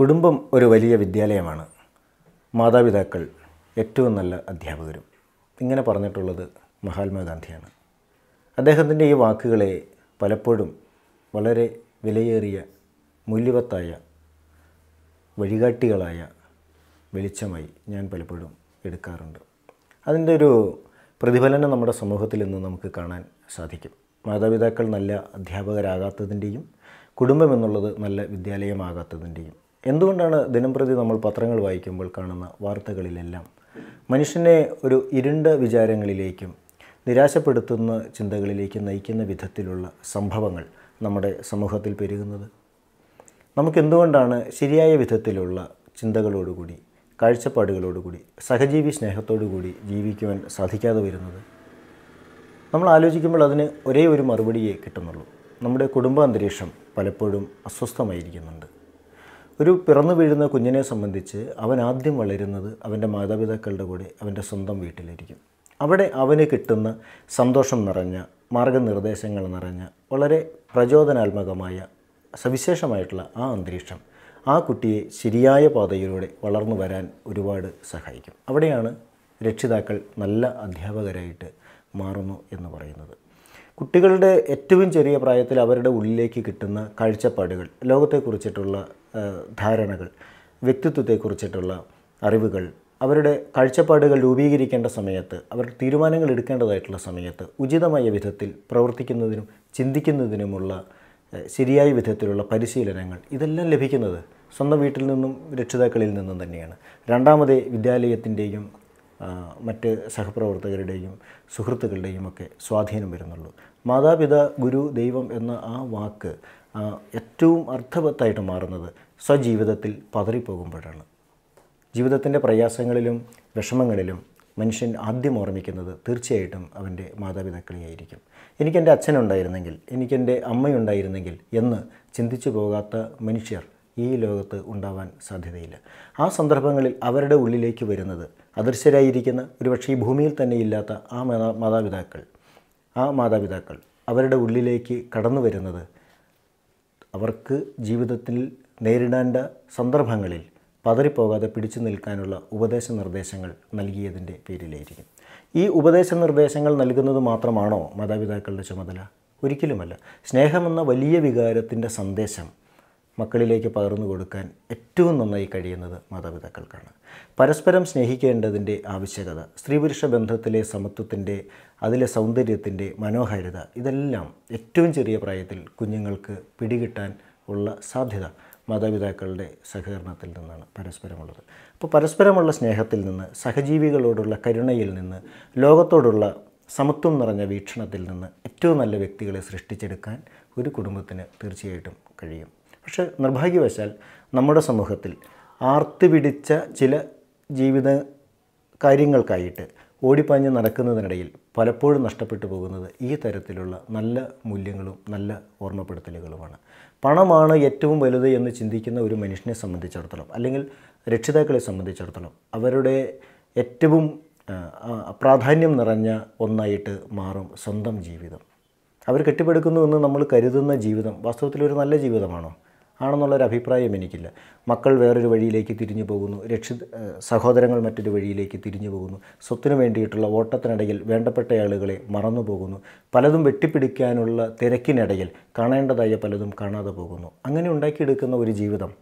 കുടുംബം ഒരു വലിയ വിദ്യാലയമാണ് മാതാപിതാക്കൾ ഏറ്റവും നല്ല അധ്യാപകരും ഇങ്ങനെ പറഞ്ഞിട്ടുള്ളത് മഹാത്മാഗാന്ധിയാണ് അദ്ദേഹത്തിൻ്റെ ഈ വാക്കുകളെ പലപ്പോഴും വളരെ വിലയേറിയ മൂല്യവത്തായ വഴികാട്ടികളായ വെളിച്ചമായി ഞാൻ പലപ്പോഴും എടുക്കാറുണ്ട് അതിൻ്റെ ഒരു പ്രതിഫലനം നമ്മുടെ സമൂഹത്തിൽ ഇന്ന് നമുക്ക് കാണാൻ സാധിക്കും മാതാപിതാക്കൾ നല്ല അധ്യാപകരാകാത്തതിൻ്റെയും കുടുംബം എന്നുള്ളത് നല്ല വിദ്യാലയമാകാത്തതിൻ്റെയും എന്തുകൊണ്ടാണ് ദിനംപ്രതി നമ്മൾ പത്രങ്ങൾ വായിക്കുമ്പോൾ കാണുന്ന വാർത്തകളിലെല്ലാം മനുഷ്യനെ ഒരു ഇരുണ്ട വിചാരങ്ങളിലേക്കും നിരാശപ്പെടുത്തുന്ന ചിന്തകളിലേക്ക് നയിക്കുന്ന വിധത്തിലുള്ള സംഭവങ്ങൾ നമ്മുടെ സമൂഹത്തിൽ പെരുകുന്നത് നമുക്കെന്തുകൊണ്ടാണ് ശരിയായ വിധത്തിലുള്ള ചിന്തകളോടുകൂടി കാഴ്ചപ്പാടുകളോടുകൂടി സഹജീവി സ്നേഹത്തോടുകൂടി ജീവിക്കുവാൻ സാധിക്കാതെ വരുന്നത് നമ്മൾ ആലോചിക്കുമ്പോൾ അതിന് ഒരേ ഒരു മറുപടിയേ കിട്ടുന്നുള്ളൂ നമ്മുടെ കുടുംബാന്തരീക്ഷം പലപ്പോഴും അസ്വസ്ഥമായിരിക്കുന്നുണ്ട് ഒരു പിറന്നു വീഴുന്ന കുഞ്ഞിനെ സംബന്ധിച്ച് അവൻ ആദ്യം വളരുന്നത് അവൻ്റെ മാതാപിതാക്കളുടെ കൂടെ അവൻ്റെ സ്വന്തം വീട്ടിലിരിക്കും അവിടെ അവന് കിട്ടുന്ന സന്തോഷം നിറഞ്ഞ മാർഗനിർദ്ദേശങ്ങൾ നിറഞ്ഞ വളരെ പ്രചോദനാത്മകമായ സവിശേഷമായിട്ടുള്ള ആ അന്തരീക്ഷം ആ കുട്ടിയെ ശരിയായ പാതയിലൂടെ വളർന്നു വരാൻ ഒരുപാട് സഹായിക്കും അവിടെയാണ് രക്ഷിതാക്കൾ നല്ല അധ്യാപകരായിട്ട് മാറുന്നു എന്ന് പറയുന്നത് കുട്ടികളുടെ ഏറ്റവും ചെറിയ പ്രായത്തിൽ അവരുടെ ഉള്ളിലേക്ക് കിട്ടുന്ന കാഴ്ചപ്പാടുകൾ ലോകത്തെക്കുറിച്ചിട്ടുള്ള ധാരണകൾ വ്യക്തിത്വത്തെക്കുറിച്ചിട്ടുള്ള അറിവുകൾ അവരുടെ കാഴ്ചപ്പാടുകൾ രൂപീകരിക്കേണ്ട സമയത്ത് അവർ തീരുമാനങ്ങൾ എടുക്കേണ്ടതായിട്ടുള്ള സമയത്ത് ഉചിതമായ വിധത്തിൽ പ്രവർത്തിക്കുന്നതിനും ചിന്തിക്കുന്നതിനുമുള്ള ശരിയായ വിധത്തിലുള്ള പരിശീലനങ്ങൾ ഇതെല്ലാം ലഭിക്കുന്നത് സ്വന്തം വീട്ടിൽ നിന്നും രക്ഷിതാക്കളിൽ നിന്നും തന്നെയാണ് രണ്ടാമതേ വിദ്യാലയത്തിൻ്റെയും മറ്റ് സഹപ്രവർത്തകരുടെയും സുഹൃത്തുക്കളുടെയും ഒക്കെ സ്വാധീനം വരുന്നുള്ളൂ മാതാപിത ഗുരു ദൈവം എന്ന ആ വാക്ക് ഏറ്റവും അർത്ഥവത്തായിട്ട് മാറുന്നത് സ്വജീവിതത്തിൽ പതറിപ്പോകുമ്പോഴാണ് ജീവിതത്തിൻ്റെ പ്രയാസങ്ങളിലും വിഷമങ്ങളിലും മനുഷ്യൻ ആദ്യം ഓർമ്മിക്കുന്നത് തീർച്ചയായിട്ടും അവൻ്റെ മാതാപിതാക്കളെയായിരിക്കും എനിക്കെൻ്റെ അച്ഛനുണ്ടായിരുന്നെങ്കിൽ എനിക്കെൻ്റെ അമ്മയുണ്ടായിരുന്നെങ്കിൽ എന്ന് ചിന്തിച്ചു പോകാത്ത മനുഷ്യർ ഈ ലോകത്ത് ഉണ്ടാവാൻ സാധ്യതയില്ല ആ സന്ദർഭങ്ങളിൽ അവരുടെ ഉള്ളിലേക്ക് വരുന്നത് അദൃശ്യരായിരിക്കുന്ന ഒരുപക്ഷെ ഈ ഭൂമിയിൽ തന്നെ ഇല്ലാത്ത ആ മാതാപിതാക്കൾ ആ മാതാപിതാക്കൾ അവരുടെ ഉള്ളിലേക്ക് കടന്നു വരുന്നത് അവർക്ക് ജീവിതത്തിൽ നേരിടേണ്ട സന്ദർഭങ്ങളിൽ പതറിപ്പോകാതെ പിടിച്ചു നിൽക്കാനുള്ള ഉപദേശ നിർദ്ദേശങ്ങൾ നൽകിയതിൻ്റെ പേരിലായിരിക്കും ഈ ഉപദേശ നിർദ്ദേശങ്ങൾ നൽകുന്നത് മാത്രമാണോ മാതാപിതാക്കളുടെ ചുമതല ഒരിക്കലുമല്ല സ്നേഹമെന്ന വലിയ വികാരത്തിൻ്റെ സന്ദേശം മക്കളിലേക്ക് പകർന്നു കൊടുക്കാൻ ഏറ്റവും നന്നായി കഴിയുന്നത് മാതാപിതാക്കൾക്കാണ് പരസ്പരം സ്നേഹിക്കേണ്ടതിൻ്റെ ആവശ്യകത സ്ത്രീ പുരുഷ ബന്ധത്തിലെ സമത്വത്തിൻ്റെ അതിലെ സൗന്ദര്യത്തിൻ്റെ മനോഹാരിത ഇതെല്ലാം ഏറ്റവും ചെറിയ പ്രായത്തിൽ കുഞ്ഞുങ്ങൾക്ക് പിടികിട്ടാൻ ഉള്ള സാധ്യത മാതാപിതാക്കളുടെ സഹകരണത്തിൽ നിന്നാണ് പരസ്പരമുള്ളത് അപ്പോൾ പരസ്പരമുള്ള സ്നേഹത്തിൽ നിന്ന് സഹജീവികളോടുള്ള കരുണയിൽ നിന്ന് ലോകത്തോടുള്ള സമത്വം നിറഞ്ഞ വീക്ഷണത്തിൽ നിന്ന് ഏറ്റവും നല്ല വ്യക്തികളെ സൃഷ്ടിച്ചെടുക്കാൻ ഒരു കുടുംബത്തിന് തീർച്ചയായിട്ടും കഴിയും പക്ഷേ നിർഭാഗ്യവശാൽ നമ്മുടെ സമൂഹത്തിൽ ആർത്തി പിടിച്ച ചില ജീവിത കാര്യങ്ങൾക്കായിട്ട് ഓടിപ്പാഞ്ഞ് നടക്കുന്നതിനിടയിൽ പലപ്പോഴും നഷ്ടപ്പെട്ടു പോകുന്നത് ഈ തരത്തിലുള്ള നല്ല മൂല്യങ്ങളും നല്ല ഓർമ്മപ്പെടുത്തലുകളുമാണ് പണമാണ് ഏറ്റവും വലുത് എന്ന് ചിന്തിക്കുന്ന ഒരു മനുഷ്യനെ സംബന്ധിച്ചിടത്തോളം അല്ലെങ്കിൽ രക്ഷിതാക്കളെ സംബന്ധിച്ചിടത്തോളം അവരുടെ ഏറ്റവും പ്രാധാന്യം നിറഞ്ഞ ഒന്നായിട്ട് മാറും സ്വന്തം ജീവിതം അവർ കെട്ടിപ്പടുക്കുന്നു എന്ന് നമ്മൾ കരുതുന്ന ജീവിതം വാസ്തവത്തിൽ ഒരു നല്ല ജീവിതമാണോ ആണെന്നുള്ളൊരു അഭിപ്രായം എനിക്കില്ല മക്കൾ വേറൊരു വഴിയിലേക്ക് തിരിഞ്ഞു പോകുന്നു രക്ഷി സഹോദരങ്ങൾ മറ്റൊരു വഴിയിലേക്ക് തിരിഞ്ഞു പോകുന്നു സ്വത്തിനു വേണ്ടിയിട്ടുള്ള ഓട്ടത്തിനിടയിൽ വേണ്ടപ്പെട്ട ആളുകളെ മറന്നു പോകുന്നു പലതും വെട്ടിപ്പിടിക്കാനുള്ള തിരക്കിനിടയിൽ കാണേണ്ടതായ പലതും കാണാതെ പോകുന്നു അങ്ങനെ ഉണ്ടാക്കിയെടുക്കുന്ന ഒരു ജീവിതം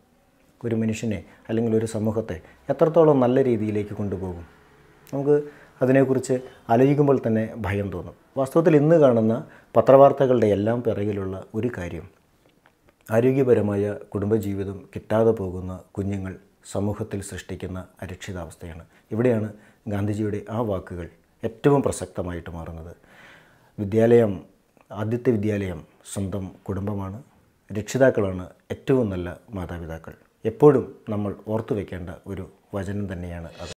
ഒരു മനുഷ്യനെ അല്ലെങ്കിൽ ഒരു സമൂഹത്തെ എത്രത്തോളം നല്ല രീതിയിലേക്ക് കൊണ്ടുപോകും നമുക്ക് അതിനെക്കുറിച്ച് ആലോചിക്കുമ്പോൾ തന്നെ ഭയം തോന്നും വാസ്തവത്തിൽ ഇന്ന് കാണുന്ന പത്രവാർത്തകളുടെ എല്ലാം പിറകിലുള്ള ഒരു കാര്യം ആരോഗ്യപരമായ കുടുംബജീവിതം കിട്ടാതെ പോകുന്ന കുഞ്ഞുങ്ങൾ സമൂഹത്തിൽ സൃഷ്ടിക്കുന്ന അരക്ഷിതാവസ്ഥയാണ് ഇവിടെയാണ് ഗാന്ധിജിയുടെ ആ വാക്കുകൾ ഏറ്റവും പ്രസക്തമായിട്ട് മാറുന്നത് വിദ്യാലയം ആദ്യത്തെ വിദ്യാലയം സ്വന്തം കുടുംബമാണ് രക്ഷിതാക്കളാണ് ഏറ്റവും നല്ല മാതാപിതാക്കൾ എപ്പോഴും നമ്മൾ ഓർത്തു വയ്ക്കേണ്ട ഒരു വചനം തന്നെയാണ് അത്